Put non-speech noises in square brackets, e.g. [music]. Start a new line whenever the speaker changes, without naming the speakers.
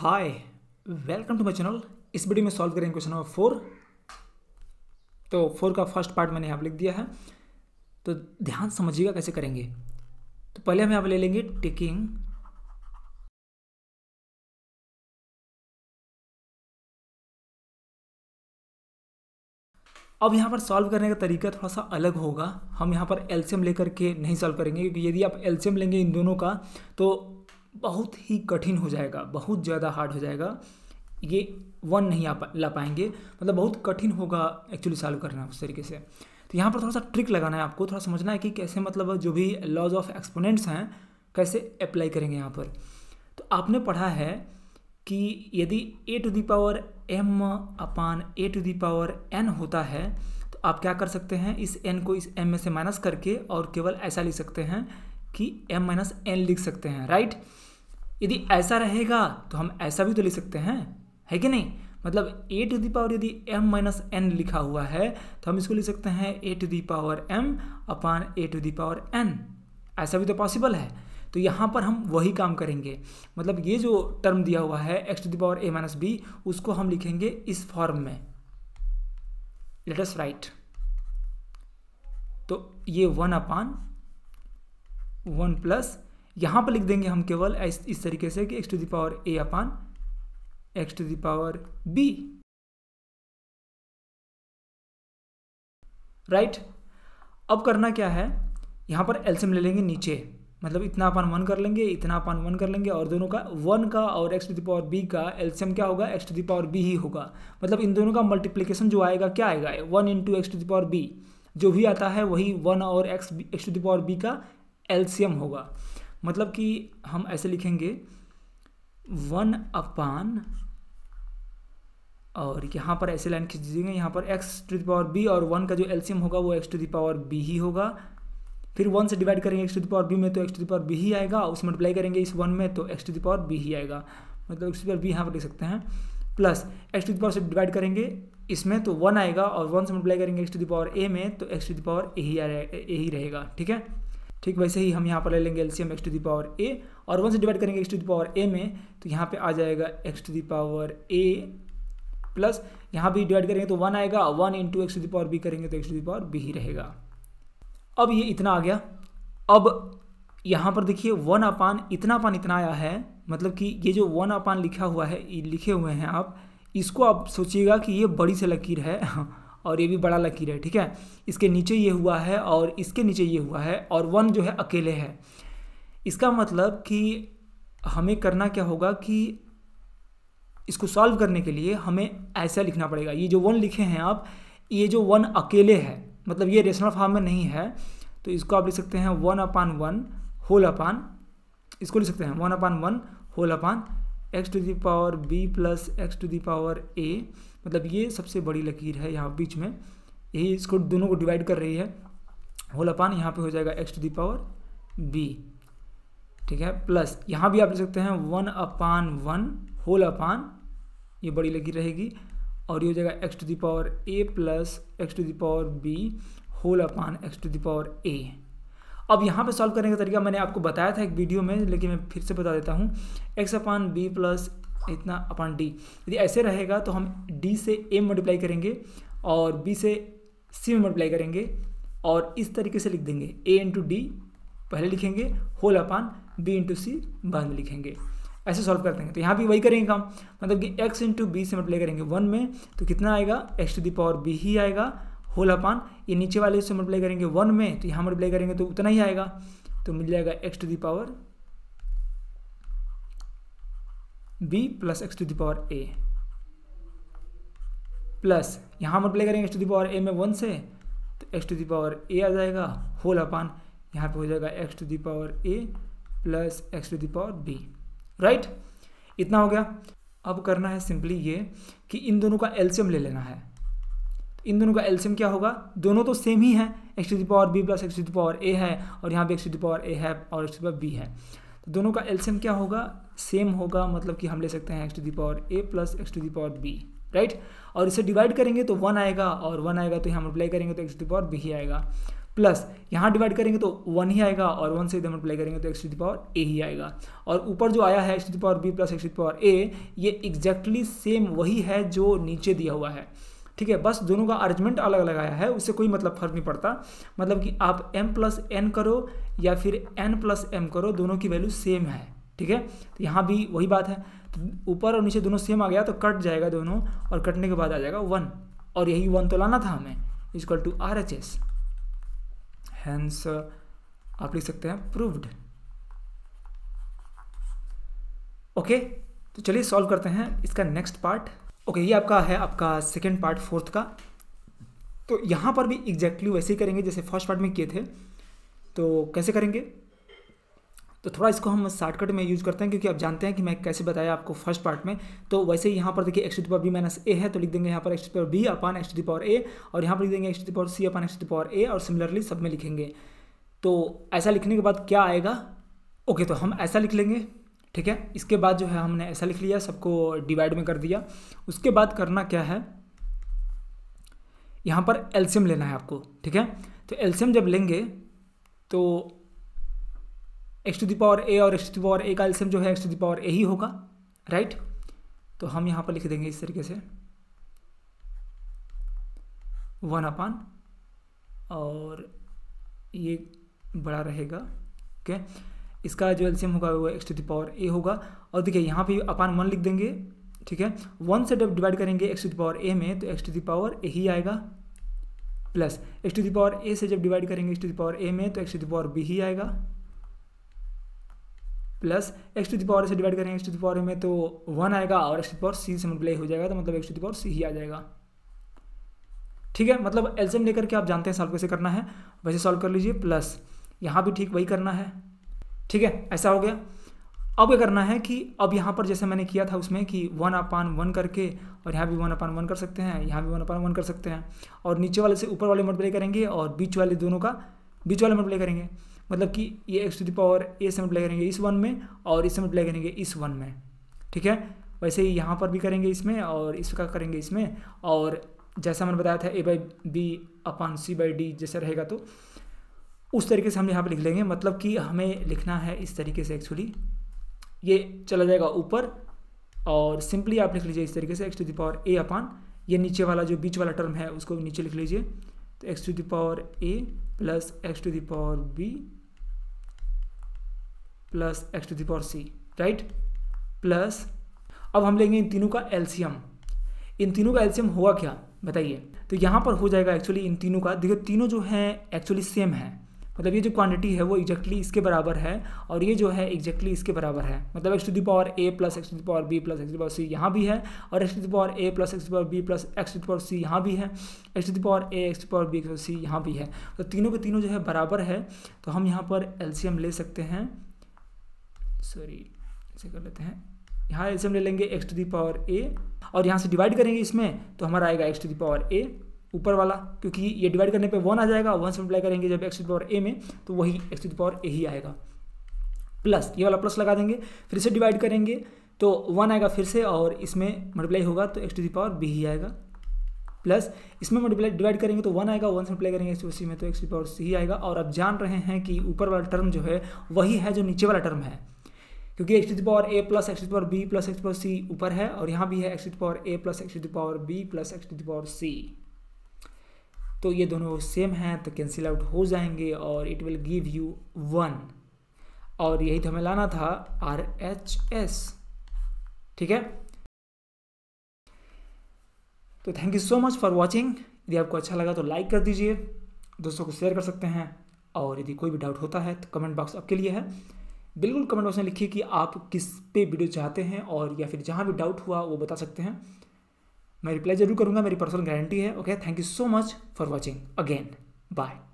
Hi welcome to my channel इस video में solve करेंगे क्वेश्चन नंबर फोर तो फोर का फर्स्ट पार्ट मैंने यहाँ लिख दिया है तो ध्यान समझिएगा कैसे करेंगे तो पहले हम यहाँ ले लेंगे टेकिंग अब यहाँ पर सॉल्व करने का तरीका थोड़ा सा अलग होगा हम यहाँ पर एल्शियम लेकर के नहीं सॉल्व करेंगे क्योंकि यदि आप एल्शियम लेंगे इन दोनों का तो बहुत ही कठिन हो जाएगा बहुत ज़्यादा हार्ड हो जाएगा ये वन नहीं आ पा ला पाएंगे मतलब बहुत कठिन होगा एक्चुअली सॉल्व करना उस तरीके से तो यहाँ पर थोड़ा सा ट्रिक लगाना है आपको थोड़ा समझना है कि कैसे मतलब जो भी लॉज ऑफ एक्सपोनेंट्स हैं कैसे अप्लाई करेंगे यहाँ पर तो आपने पढ़ा है कि यदि A to the power M upon A to the power N होता है तो आप क्या कर सकते हैं इस एन को इस एम में से माइनस करके और केवल ऐसा लिख सकते हैं कि एम माइनस एन लिख सकते हैं राइट right? यदि ऐसा रहेगा तो हम ऐसा भी तो ले सकते हैं है कि नहीं मतलब ए टू दी पावर यदि एम माइनस एन लिखा हुआ है तो हम इसको लिख सकते हैं a to the power M upon A to the power n ऐसा भी तो पॉसिबल है तो यहाँ पर हम वही काम करेंगे मतलब ये जो टर्म दिया हुआ है x to the power a minus b उसको हम लिखेंगे इस फॉर्म में लेटस राइट तो ये वन अपान वन प्लस यहां पर लिख देंगे हम केवल इस, तरीके से कि x to the power a upon x to the power b right अब करना क्या है यहां पर एल्सियम ले लेंगे नीचे मतलब इतना अपन वन कर लेंगे इतना अपन वन कर लेंगे और दोनों का वन का और एक्स टू दावर बी का एल्सियम क्या होगा x to the power b ही होगा मतलब इन दोनों का मल्टीप्लीकेशन जो आएगा क्या आएगा one into x to the power b जो भी आता है वही वन और x x to the power b का एल्सियम होगा मतलब कि हम ऐसे लिखेंगे वन अपान और यहाँ पर ऐसे लाइन खींच दीजिएगा यहाँ पर x to the power b और वन का जो एल्सियम होगा वो x to the power b ही होगा फिर वन से डिवाइड करेंगे x to the power b में तो x to the power b ही आएगा उस मल्टीप्लाई करेंगे इस वन में तो x to the power b ही आएगा मतलब एक्स टू पावर बी यहाँ पर लिख सकते हैं plus x to the power से डिवाइड करेंगे इसमें तो वन आएगा और वन से मल्टीप्लाई करेंगे x to the power a में तो x to the power a ही आ ए ही रहेगा ठीक है ठीक वैसे ही हम यहाँ पर ले लेंगे LCM x to the power a और वन से डिवाइड करेंगे x to the power a में तो यहाँ पे आ जाएगा x to the power a plus यहाँ भी डिवाइड करेंगे तो वन आएगा one into x to the power b करेंगे तो x to the power b ही रहेगा अब ये इतना आ गया अब यहाँ पर देखिए वन अपान इतना अपान इतना आया है मतलब कि ये जो वन अपान लिखा हुआ है लिखे हुए हैं आप इसको आप सोचिएगा कि ये बड़ी से लकीर है [laughs] और ये भी बड़ा लकीर है ठीक है इसके नीचे ये हुआ है और इसके नीचे ये हुआ है और वन जो है अकेले है इसका मतलब कि हमें करना क्या होगा कि इसको सॉल्व करने के लिए हमें ऐसा लिखना पड़ेगा ये जो वन लिखे हैं आप ये जो वन अकेले है मतलब ये रेशनल फॉर्म में नहीं है तो इसको आप लिख सकते हैं one upon one whole upon इसको लिख सकते हैं one upon one whole upon x to the power b plus x to the power a मतलब ये सबसे बड़ी लकीर है यहाँ बीच में यही इसको दोनों को डिवाइड कर रही है होल अपान यहाँ पे हो जाएगा एक्स टू दावर बी ठीक है प्लस यहाँ भी आप लिख सकते हैं one upon one whole upon ये बड़ी लकीर रहेगी और ये हो जाएगा x to the power a plus x to the power b whole upon x to the power a अब यहाँ पे सॉल्व करने का तरीका मैंने आपको बताया था एक वीडियो में लेकिन मैं फिर से बता देता हूँ एक्स अपान बी प्लस इतना अपान डी यदि ऐसे रहेगा तो हम डी से ए मल्टीप्लाई करेंगे और बी से सी में मल्टीप्लाई करेंगे और इस तरीके से लिख देंगे ए इंटू डी पहले लिखेंगे whole upon b into c बाद में लिखेंगे ऐसे सॉल्व कर देंगे तो यहाँ भी वही करेंगे काम मतलब कि एक्स इंटू बी से मल्टीप्लाई करेंगे वन में तो कितना आएगा x to the power b ही आएगा होल अपान ये नीचे वाले से मल्टीप्लाई करेंगे वन में तो यहाँ मल्टीप्लाई करेंगे तो उतना ही आएगा तो मिल जाएगा x to the power b plus x to the power a plus यहाँ मल्टीप्लाई करेंगे x to the power a में वन से तो x to the power a आ जाएगा होल अपान यहाँ पे हो जाएगा x to the power a plus x to the power b right इतना हो गया अब करना है सिंपली ये कि इन दोनों का एल्शियम ले लेना है इन दोनों का एल्सियम क्या होगा दोनों तो सेम ही है x to the power b plus x to the power a है और यहाँ भी x to the power a है और एक्स टू पावर बी है तो दोनों का एल्सियम क्या होगा सेम होगा मतलब कि हम ले सकते हैं x to the power a plus x to the power b right और इसे डिवाइड करेंगे तो वन आएगा और वन आएगा तो यहाँ मल्टीप्लाई करेंगे तो x to the power b ही आएगा प्लस यहाँ डिवाइड करेंगे तो वन ही आएगा और वन से इधर मल्टीप्लाई करेंगे तो x to the power a ही आएगा और ऊपर जो आया है x to the power b plus x to the power a ये एग्जैक्टली सेम वही है जो नीचे दिया हुआ है ठीक है बस दोनों का अरेंजमेंट अलग अलग आया है उससे कोई मतलब फर्क नहीं पड़ता मतलब कि आप m प्लस एन करो या फिर n प्लस एम करो दोनों की वैल्यू सेम है ठीक है तो यहाँ भी वही बात है तो ऊपर और नीचे दोनों सेम आ गया तो कट जाएगा दोनों और कटने के बाद आ जाएगा वन और यही वन तो लाना था हमें equal to R H S hence आप लिख सकते हैं प्रूव्ड ओके तो चलिए सॉल्व करते हैं इसका नेक्स्ट पार्ट ओके ये आपका है आपका सेकेंड पार्ट फोर्थ का तो यहाँ पर भी एग्जैक्टली exactly वैसे ही करेंगे जैसे फर्स्ट पार्ट में किए थे तो कैसे करेंगे तो थोड़ा इसको हम शॉर्टकट में यूज़ करते हैं क्योंकि आप जानते हैं कि मैं कैसे बताया आपको फर्स्ट पार्ट में तो वैसे ही यहाँ पर देखिए x to power b minus a है तो लिख देंगे यहाँ पर x power b upon x to power a और यहाँ पर लिख देंगे x to power c upon x to power a और सिमिलरली सब में लिखेंगे तो ऐसा लिखने के बाद क्या आएगा ओके तो हम ऐसा लिख लेंगे ठीक है इसके बाद जो है हमने ऐसा लिख लिया सबको डिवाइड में कर दिया उसके बाद करना क्या है यहाँ पर एल्सियम लेना है आपको ठीक है तो एल्सियम जब लेंगे तो x to the power a और x to the power a का एल्सियम जो है x to the power a ही होगा राइट तो हम यहाँ पर लिख देंगे इस तरीके से वन अपान और ये बड़ा रहेगा ओके okay? इसका जो एल्सियम होगा वो x to the power a होगा और देखिए यहाँ पे अपान वन लिख देंगे ठीक है वन से जब डिवाइड करेंगे x to the power a में तो x to the power a ही आएगा plus x to the power a से जब डिवाइड करेंगे x to the power a में तो x to the power b ही आएगा plus x to the power से डिवाइड करेंगे x to the power a में तो वन आएगा और एक्स टू पावर सी से मल्टीप्लाई हो जाएगा तो मतलब x to the power c ही आ जाएगा ठीक है मतलब एल्सियम लेकर के आप जानते हैं सॉल्व कैसे करना है वैसे सॉल्व कर लीजिए प्लस यहाँ भी ठीक वही करना है ठीक है ऐसा हो गया अब यह करना है कि अब यहाँ पर जैसे मैंने किया था उसमें कि वन अपान वन करके और यहाँ भी वन अपान वन कर सकते हैं यहाँ भी वन अपान वन कर सकते हैं और नीचे वाले से ऊपर वाले मल्टीप्लाई करेंगे और बीच वाले दोनों का बीच वाले मल्टीप्लाई करेंगे मतलब कि ये x to the power a से मल्टीप्लाई करेंगे इस वन में और इससे मल्टीप्लाई करेंगे इस वन में ठीक है वैसे ही यहाँ पर भी करेंगे इसमें और इसका करेंगे इसमें और जैसा मैंने बताया था a by b upon c by d जैसा रहेगा तो उस तरीके से हम यहाँ पे लिख लेंगे मतलब कि हमें लिखना है इस तरीके से एक्चुअली ये चला जाएगा ऊपर और सिंपली आप लिख लीजिए इस तरीके से x to the power a upon ये नीचे वाला जो बीच वाला टर्म है उसको नीचे लिख लीजिए तो x to the power a plus x to the power b plus x to the power c right plus अब हम लेंगे इन तीनों का एल्सियम इन तीनों का एल्सियम होगा क्या बताइए तो यहाँ पर हो जाएगा एक्चुअली इन तीनों का देखिए तीनों जो हैं एक्चुअली सेम है मतलब ये जो क्वांटिटी है वो एक्जैक्टली इसके बराबर है और ये जो है एक्जैक्टली इसके बराबर है मतलब x to the power a plus x to the power b plus x to power c यहाँ भी है और x to the power a plus x to power b plus x to power c यहाँ भी है x to the power a x to power b x c यहाँ भी है तो तीनों के तीनों जो है बराबर है तो हम यहाँ पर एल्शियम ले सकते हैं सॉरी ऐसे कर लेते हैं यहाँ एल्शियम ले लेंगे x to the power a और यहाँ से डिवाइड करेंगे इसमें तो हमारा आएगा x to the power a ऊपर वाला क्योंकि ये डिवाइड करने पे वन आ जाएगा वन से मल्टीप्लाई करेंगे जब एक्स पावर ए में तो वही एक्स पावर ए ही आएगा प्लस ये वाला प्लस लगा देंगे फिर से डिवाइड करेंगे तो वन आएगा फिर से और इसमें मल्टीप्लाई होगा तो एक्स टू पावर बी ही आएगा प्लस इसमें मल्टीप्लाई डिवाइड करेंगे तो वन आएगा वन से मल्टीप्लाई करेंगे एक्स में तो एक्स पावर सी ही आएगा और आप जान रहे हैं कि ऊपर वाला टर्म जो है वही है जो नीचे वाला टर्म है क्योंकि x to power a plus x to power b plus x power c ऊपर है और यहाँ भी है x to power a plus x to power b plus x to power c तो ये दोनों सेम हैं तो कैंसिल आउट हो जाएंगे और it will give you one और यही तो हमें लाना था आर एच एस ठीक है तो thank you so much for watching यदि आपको अच्छा लगा तो लाइक कर दीजिए दोस्तों को शेयर कर सकते हैं और यदि कोई भी डाउट होता है तो कमेंट बॉक्स आपके लिए है बिल्कुल कमेंट बॉक्स में लिखिए कि आप किस पे वीडियो चाहते हैं और या फिर जहाँ भी डाउट हुआ वो बता सकते हैं मैं रिप्लाई जरूर करूँगा मेरी पर्सनल गारंटी है okay thank you so much for watching again bye